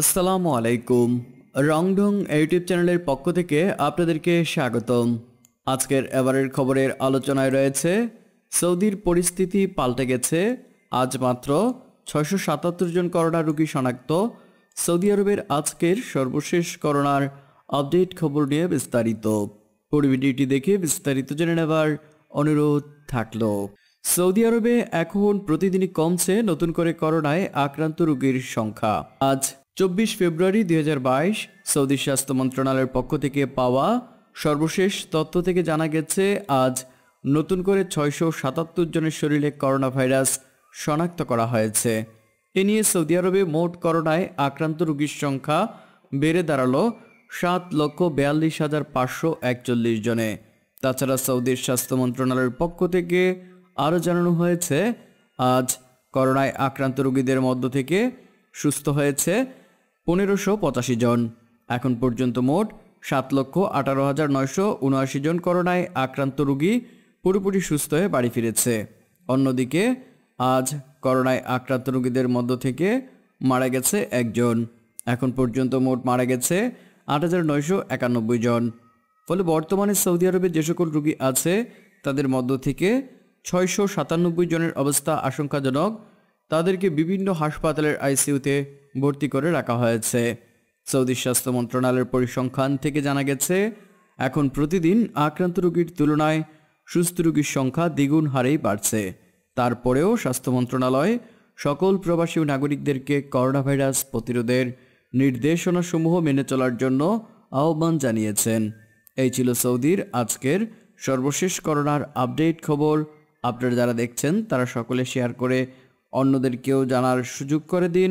আসসালামু আলাইকুম রংডং ইউটিউব চ্যানেলের পক্ষ থেকে আপনাদেরকে স্বাগতম আজকের এবারের খবরের আলোচনায় রয়েছে সৌদির পরিস্থিতি পাল্টে গেছে আজ মাত্র ছয়শো সাতাত্তর জন করোনা রোগী শনাক্ত সৌদি আরবের আজকের সর্বশেষ করোনার আপডেট খবর নিয়ে বিস্তারিত পুরো দেখে বিস্তারিত জেনে নেবার অনুরোধ থাকল সৌদি আরবে এখন প্রতিদিনই কমছে নতুন করে করোনায় আক্রান্ত রোগীর সংখ্যা আজ চব্বিশ ফেব্রুয়ারি দুই সৌদি স্বাস্থ্য মন্ত্রণালয়ের পক্ষ থেকে পাওয়া সর্বশেষ তথ্য থেকে জানা গেছে আজ নতুন করে ছয়শো সাতাত্তর জনের শরীরে করোনা ভাইরাস শনাক্ত করা হয়েছে এ নিয়ে সৌদি আরবে মোট করোনায় আক্রান্ত রোগীর সংখ্যা বেড়ে দাঁড়ালো সাত লক্ষ বেয়াল্লিশ হাজার পাঁচশো একচল্লিশ জনে তাছাড়া সৌদির স্বাস্থ্য মন্ত্রণালয়ের পক্ষ থেকে আরও জানানো হয়েছে আজ করোনায় আক্রান্ত রোগীদের মধ্য থেকে সুস্থ হয়েছে পনেরোশো পঁচাশি জন এখন পর্যন্ত মোট সাত লক্ষ আঠারো হাজার নয়শো উনআশি জন করোনায় আক্রান্ত রোগী পুরোপুরি সুস্থ হয়ে বাড়ি ফিরেছে অন্যদিকে আজ করোনায় আক্রান্ত রুগীদের মধ্য থেকে মারা গেছে একজন এখন পর্যন্ত মোট মারা গেছে আট হাজার নয়শো একানব্বই জন ফলে বর্তমানে সৌদি আরবে যে সকল রোগী আছে তাদের মধ্য থেকে ছয়শো সাতানব্বই জনের অবস্থা আশঙ্কাজনক তাদেরকে বিভিন্ন হাসপাতালের আইসিইউতে ভর্তি করে রাখা হয়েছে সৌদি স্বাস্থ্য মন্ত্রণালয়ের পরিসংখ্যান থেকে জানা গেছে এখন প্রতিদিন আক্রান্ত রোগীর তুলনায় সুস্থ রোগীর সংখ্যা দ্বিগুণ হারেই বাড়ছে তারপরেও স্বাস্থ্য মন্ত্রণালয় সকল প্রবাসী নাগরিকদেরকে করোনা ভাইরাস প্রতিরোধের নির্দেশনাসমূহ মেনে চলার জন্য আহ্বান জানিয়েছেন এই ছিল সৌদির আজকের সর্বশেষ করোনার আপডেট খবর আপনারা যারা দেখছেন তারা সকলে শেয়ার করে অন্যদেরকেও জানার সুযোগ করে দিন